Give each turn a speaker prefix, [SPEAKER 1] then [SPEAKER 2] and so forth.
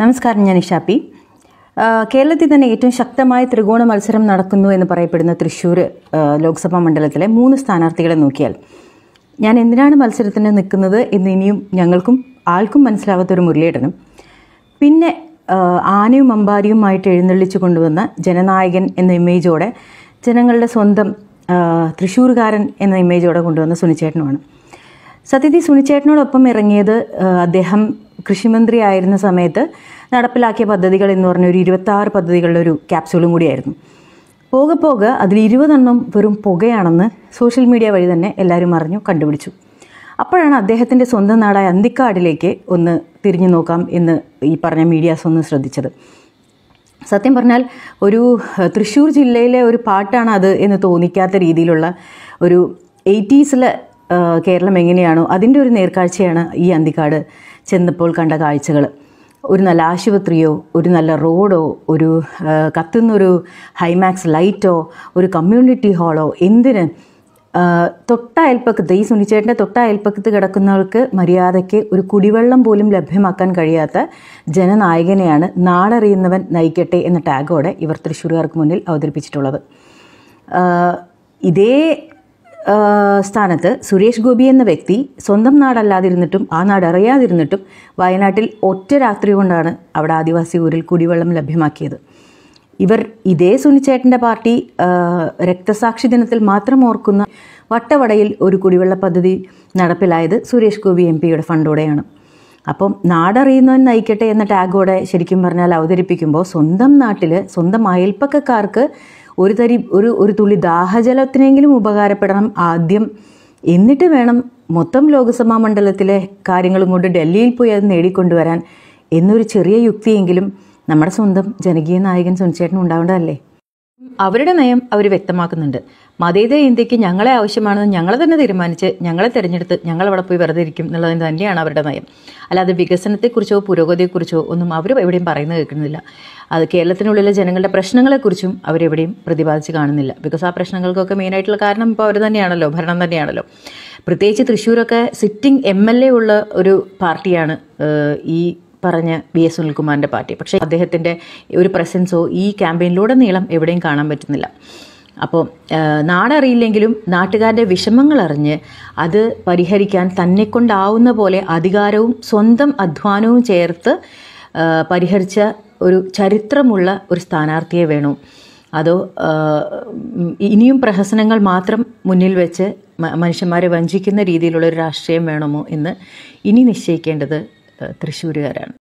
[SPEAKER 1] നമസ്കാരം ഞാൻ ഇഷാപ്പി കേരളത്തിൽ തന്നെ ഏറ്റവും ശക്തമായ ത്രികോണ മത്സരം നടക്കുന്നു എന്ന് പറയപ്പെടുന്ന തൃശ്ശൂർ ലോക്സഭാ മണ്ഡലത്തിലെ മൂന്ന് സ്ഥാനാർത്ഥികളെ നോക്കിയാൽ ഞാൻ എന്തിനാണ് മത്സരത്തിന് നിൽക്കുന്നത് എന്ന് ഇനിയും ഞങ്ങൾക്കും ആൾക്കും മനസ്സിലാവാത്ത ഒരു മുരളീടനും പിന്നെ ആനയും അമ്പാരിയുമായിട്ട് എഴുന്നള്ളിച്ചു കൊണ്ടുവന്ന ജനനായകൻ എന്ന ഇമേജോടെ ജനങ്ങളുടെ സ്വന്തം തൃശ്ശൂർകാരൻ എന്ന ഇമേജോടെ കൊണ്ടുവന്ന സുനിച്ചേട്ടനുമാണ് സത്യത്തിൽ സുനിച്ചേട്ടനോടൊപ്പം ഇറങ്ങിയത് അദ്ദേഹം കൃഷിമന്ത്രി ആയിരുന്ന സമയത്ത് നടപ്പിലാക്കിയ പദ്ധതികൾ എന്ന് പറഞ്ഞ ഒരു ആറ് പദ്ധതികളുടെ ഒരു ക്യാപ്സ്യൂളും കൂടിയായിരുന്നു പോകെ പോകെ അതിൽ ഇരുപതെണ്ണം വെറും പുകയാണെന്ന് സോഷ്യൽ മീഡിയ വഴി തന്നെ എല്ലാവരും അറിഞ്ഞു കണ്ടുപിടിച്ചു അപ്പോഴാണ് അദ്ദേഹത്തിൻ്റെ സ്വന്തം നാടായ അന്തിക്കാടിലേക്ക് ഒന്ന് തിരിഞ്ഞു നോക്കാം എന്ന് ഈ പറഞ്ഞ മീഡിയാസ് ഒന്ന് ശ്രദ്ധിച്ചത് സത്യം പറഞ്ഞാൽ ഒരു തൃശ്ശൂർ ജില്ലയിലെ ഒരു പാട്ടാണ് അത് എന്ന് തോന്നിക്കാത്ത രീതിയിലുള്ള ഒരു എയ്റ്റീസിലെ കേരളം എങ്ങനെയാണോ അതിൻ്റെ ഒരു നേർക്കാഴ്ചയാണ് ഈ അന്തിക്കാട് ചെന്നപ്പോൾ കണ്ട കാഴ്ചകൾ ഒരു നല്ല ആശുപത്രിയോ ഒരു നല്ല റോഡോ ഒരു കത്തുന്നൊരു ഹൈമാക്സ് ലൈറ്റോ ഒരു കമ്മ്യൂണിറ്റി ഹാളോ എന്തിന് തൊട്ട അയൽപ്പക്കത്ത് ഈ സുനിച്ചേട്ടൻ്റെ തൊട്ട അയൽപ്പക്കത്ത് കിടക്കുന്നവർക്ക് മര്യാദയ്ക്ക് ഒരു കുടിവെള്ളം പോലും ലഭ്യമാക്കാൻ കഴിയാത്ത ജനനായകനെയാണ് നാടറിയുന്നവൻ നയിക്കട്ടെ എന്ന ടാഗോടെ ഇവർ തൃശ്ശൂരുകാർക്ക് മുന്നിൽ അവതരിപ്പിച്ചിട്ടുള്ളത് ഇതേ സ്ഥാനത്ത് സുരേഷ് ഗോപി എന്ന വ്യക്തി സ്വന്തം നാടല്ലാതിരുന്നിട്ടും ആ നാട് അറിയാതിരുന്നിട്ടും വയനാട്ടിൽ ഒറ്റ രാത്രി കൊണ്ടാണ് അവിടെ ആദിവാസി ഊരിൽ കുടിവെള്ളം ലഭ്യമാക്കിയത് ഇവർ ഇതേ സുനിച്ചേട്ടൻ്റെ പാർട്ടി രക്തസാക്ഷി ദിനത്തിൽ മാത്രം ഓർക്കുന്ന വട്ടവടയിൽ ഒരു കുടിവെള്ള പദ്ധതി നടപ്പിലായത് സുരേഷ് ഗോപി എം പിയുടെ ഫണ്ടോടെയാണ് അപ്പം നാടറിയുന്നവൻ നയിക്കട്ടെ എന്ന ടാഗോടെ ശരിക്കും പറഞ്ഞാൽ അവതരിപ്പിക്കുമ്പോൾ സ്വന്തം നാട്ടിൽ സ്വന്തം അയൽപ്പക്കക്കാർക്ക് ഒരു തരി ഒരു ഒരു തുള്ളി ദാഹജലത്തിനെങ്കിലും ഉപകാരപ്പെടണം ആദ്യം എന്നിട്ട് വേണം മൊത്തം ലോക്സഭാ മണ്ഡലത്തിലെ കാര്യങ്ങളും കൊണ്ട് ഡൽഹിയിൽ പോയി അത് നേടിക്കൊണ്ടുവരാൻ എന്നൊരു ചെറിയ യുക്തിയെങ്കിലും നമ്മുടെ സ്വന്തം ജനകീയ നായകൻ സുനിച്ചേട്ടൻ ഉണ്ടാവേണ്ടതല്ലേ അവരുടെ നയം അവർ വ്യക്തമാക്കുന്നുണ്ട് മതേതര ഇന്ത്യക്ക് ഞങ്ങളെ ആവശ്യമാണെന്ന് ഞങ്ങൾ തന്നെ തീരുമാനിച്ച് ഞങ്ങളെ തിരഞ്ഞെടുത്ത് ഞങ്ങൾ അവിടെ പോയി വെറുതെ ഇരിക്കും എന്നുള്ളത് തന്നെയാണ് അവരുടെ നയം അല്ലാതെ വികസനത്തെക്കുറിച്ചോ പുരോഗതിയെക്കുറിച്ചോ ഒന്നും അവർ എവിടെയും പറയുന്നത് കേൾക്കുന്നില്ല അത് കേരളത്തിനുള്ളിലെ ജനങ്ങളുടെ പ്രശ്നങ്ങളെക്കുറിച്ചും അവരെവിടെയും പ്രതിപാദിച്ച് കാണുന്നില്ല ബിക്കോസ് ആ പ്രശ്നങ്ങൾക്കൊക്കെ മെയിനായിട്ടുള്ള കാരണം ഇപ്പോൾ അവർ തന്നെയാണല്ലോ ഭരണം തന്നെയാണല്ലോ പ്രത്യേകിച്ച് തൃശ്ശൂരൊക്കെ സിറ്റിംഗ് എം എൽ എ ഉള്ള ഒരു പാർട്ടിയാണ് ഈ പറഞ്ഞ വി എസ് സുനിൽകുമാറിൻ്റെ പാർട്ടി പക്ഷേ അദ്ദേഹത്തിൻ്റെ ഒരു പ്രസൻസോ ഈ ക്യാമ്പയിനിലൂടെ നീളം എവിടെയും കാണാൻ പറ്റുന്നില്ല അപ്പോൾ നാടറിയില്ലെങ്കിലും നാട്ടുകാരുടെ വിഷമങ്ങൾ അറിഞ്ഞ് അത് പരിഹരിക്കാൻ തന്നെ കൊണ്ടാവുന്ന പോലെ അധികാരവും സ്വന്തം അധ്വാനവും ചേർത്ത് പരിഹരിച്ച ഒരു ചരിത്രമുള്ള ഒരു സ്ഥാനാർത്ഥിയെ വേണം അതോ ഇനിയും പ്രഹസനങ്ങൾ മാത്രം മുന്നിൽ വെച്ച് മനുഷ്യന്മാരെ വഞ്ചിക്കുന്ന രീതിയിലുള്ള ഒരു രാഷ്ട്രീയം വേണമോ എന്ന് ഇനി നിശ്ചയിക്കേണ്ടത് തൃശ്ശൂരുകാരാണ്